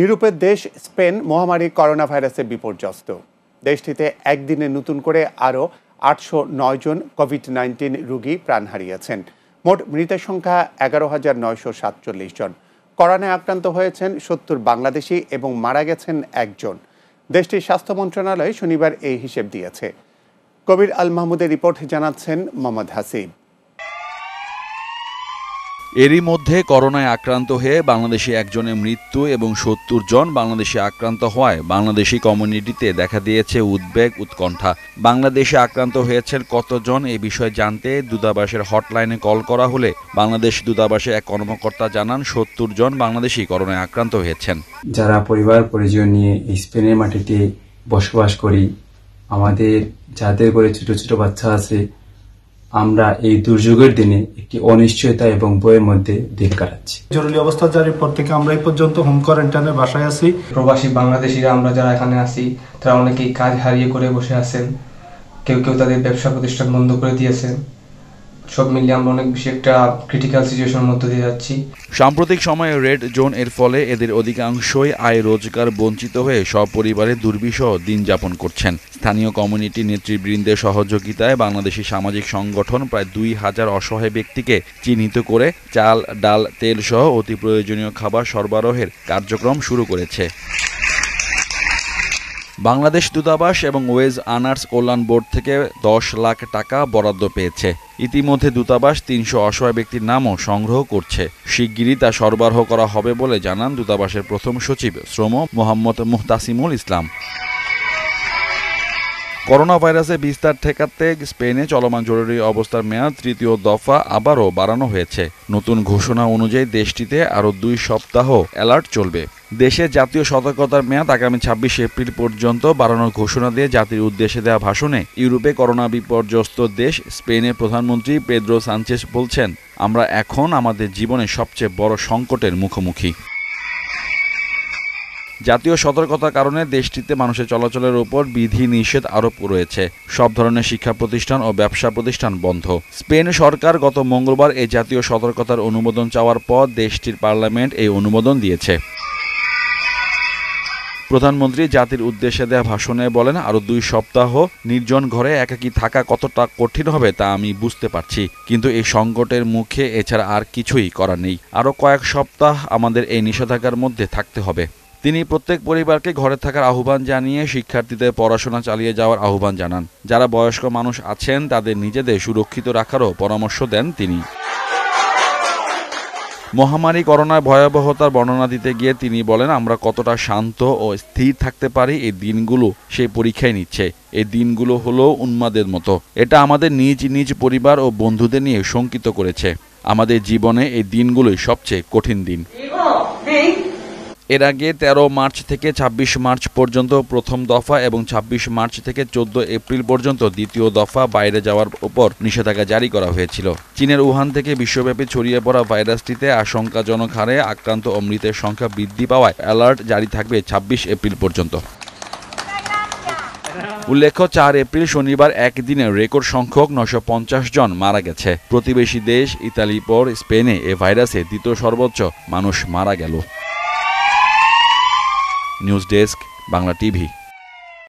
ইউরোপের দেশ স্পেন মহামারী করোনা ভাইরাসে বিপর্যস্ত দেশটিতে একদিনে নতুন করে আরও আটশো নয় জন কোভিড নাইন্টিন রুগী প্রাণ হারিয়েছেন মোট মৃতের সংখ্যা এগারো হাজার নয়শো সাতচল্লিশ জন করোনায় আক্রান্ত হয়েছেন সত্তর বাংলাদেশি এবং মারা গেছেন একজন দেশটির স্বাস্থ্য মন্ত্রণালয় শনিবার এই হিসেব দিয়েছে কবির আল মাহমুদের রিপোর্ট জানাচ্ছেন মোহাম্মদ হাসিব এরই মধ্যে করোনায় আক্রান্ত হয়ে বাংলাদেশে একজনের মৃত্যু এবং সত্তর জন বাংলাদেশে আক্রান্ত হওয়ায় বাংলাদেশি কমিউনিটিতে দেখা দিয়েছে উদ্বেগ উৎকণ্ঠা বাংলাদেশে আক্রান্ত হয়েছেন কতজন এ বিষয়ে জানতে দূতাবাসের হটলাইনে কল করা হলে বাংলাদেশ দূতাবাসে এক কর্মকর্তা জানান সত্তর জন বাংলাদেশি করোনায় আক্রান্ত হয়েছেন যারা পরিবার পরিজন নিয়ে স্পেনের মাটিতে বসবাস করি আমাদের যাদের করে ছোট ছোট বাচ্চা আছে আমরা এই দুর্যোগের দিনে একটি অনিশ্চয়তা এবং বইয়ের মধ্যে দিন কাটাচ্ছি জরুরি অবস্থা জারির পর থেকে আমরা এই পর্যন্ত হোম কোয়ারেন্টাইনে বাসায় আছি প্রবাসী বাংলাদেশিরা আমরা যারা এখানে আছি তারা অনেকেই কাজ হারিয়ে করে বসে আছেন কেউ কেউ তাদের ব্যবসা প্রতিষ্ঠান বন্ধ করে দিয়েছেন সব মিলিয়ে আমরা অনেক বেশি একটা ক্রিটিক্যাল সিচুয়েশনের মধ্যে দিয়ে যাচ্ছি সাম্প্রতিক সময়ে রেড জোন এর ফলে এদের অধিকাংশই আয় রোজগার বঞ্চিত হয়ে সপরিবারে দুর্বিষহ দিন যাপন করছেন স্থানীয় কমিউনিটি নেতৃবৃন্দের সহযোগিতায় বাংলাদেশের সামাজিক সংগঠন প্রায় দুই হাজার অসহায় ব্যক্তিকে চিহ্নিত করে চাল ডাল তেল সহ অতি প্রয়োজনীয় খাবার সরবরাহের কার্যক্রম শুরু করেছে বাংলাদেশ দূতাবাস এবং ওয়েজ আনার্স কল্যাণ বোর্ড থেকে দশ লাখ টাকা বরাদ্দ পেয়েছে ইতিমধ্যে দূতাবাস তিনশো অসহায় ব্যক্তির নামও সংগ্রহ করছে শিগগিরই তা সরবরাহ করা হবে বলে জানান দূতাবাসের প্রথম সচিব শ্রম মোহাম্মদ মুহতাসিমুল ইসলাম করোনা ভাইরাসের বিস্তার ঠেকাতে স্পেনে চলমান জরুরি অবস্থার মেয়াদ তৃতীয় দফা আবারও বাড়ানো হয়েছে নতুন ঘোষণা অনুযায়ী দেশটিতে আরও দুই সপ্তাহ অ্যালার্ট চলবে দেশের জাতীয় সতর্কতার মেয়াদ আগামী ছাব্বিশ এপ্রিল পর্যন্ত বাড়ানোর ঘোষণা দিয়ে জাতির উদ্দেশ্যে দেওয়া ভাষণে ইউরোপে করোনা বিপর্যস্ত দেশ স্পেনের প্রধানমন্ত্রী পেদ্রো সানচেস বলছেন আমরা এখন আমাদের জীবনের সবচেয়ে বড় সংকটের মুখোমুখি জাতীয় সতর্কতার কারণে দেশটিতে মানুষের চলাচলের ওপর বিধি নিষেধ আরোপ রয়েছে সব ধরনের শিক্ষা প্রতিষ্ঠান ও ব্যবসা প্রতিষ্ঠান বন্ধ স্পেন সরকার গত মঙ্গলবার এই জাতীয় সতর্কতার অনুমোদন চাওয়ার পর দেশটির পার্লামেন্ট এই অনুমোদন দিয়েছে প্রধানমন্ত্রী জাতির উদ্দেশ্যে দেয়া ভাষণে বলেন আরও দুই সপ্তাহ নির্জন ঘরে একাকি থাকা কতটা কঠিন হবে তা আমি বুঝতে পারছি কিন্তু এই সংকটের মুখে এছাড়া আর কিছুই করার নেই আরও কয়েক সপ্তাহ আমাদের এই নিষেধাজ্ঞার মধ্যে থাকতে হবে তিনি প্রত্যেক পরিবারকে ঘরে থাকার আহ্বান জানিয়ে শিক্ষার্থীদের পড়াশোনা চালিয়ে যাওয়ার আহ্বান জানান যারা বয়স্ক মানুষ আছেন তাদের নিজেদের সুরক্ষিত রাখারও পরামর্শ দেন তিনি মহামারী করোনার ভয়াবহতার বর্ণনা দিতে গিয়ে তিনি বলেন আমরা কতটা শান্ত ও স্থির থাকতে পারি এই দিনগুলো সেই পরীক্ষায় নিচ্ছে এই দিনগুলো হলো উন্মাদের মতো এটা আমাদের নিজ নিজ পরিবার ও বন্ধুদের নিয়ে শঙ্কিত করেছে আমাদের জীবনে এই দিনগুলোই সবচেয়ে কঠিন দিন এর আগে ১৩ মার্চ থেকে ২৬ মার্চ পর্যন্ত প্রথম দফা এবং ২৬ মার্চ থেকে ১৪ এপ্রিল পর্যন্ত দ্বিতীয় দফা বাইরে যাওয়ার উপর নিষেধাজ্ঞা জারি করা হয়েছিল চীনের উহান থেকে বিশ্বব্যাপী ছড়িয়ে পড়া ভাইরাসটিতে আশঙ্কাজনক হারে আক্রান্ত ও মৃতের সংখ্যা বৃদ্ধি পাওয়ায় অ্যালার্ট জারি থাকবে ২৬ এপ্রিল পর্যন্ত উল্লেখ্য চার এপ্রিল শনিবার একদিনে রেকর্ড সংখ্যক নশো জন মারা গেছে প্রতিবেশী দেশ ইতালি পর স্পেনে এ ভাইরাসে দ্বিতীয় সর্বোচ্চ মানুষ মারা গেল নিউজ ডেস্ক বাংলা টিভি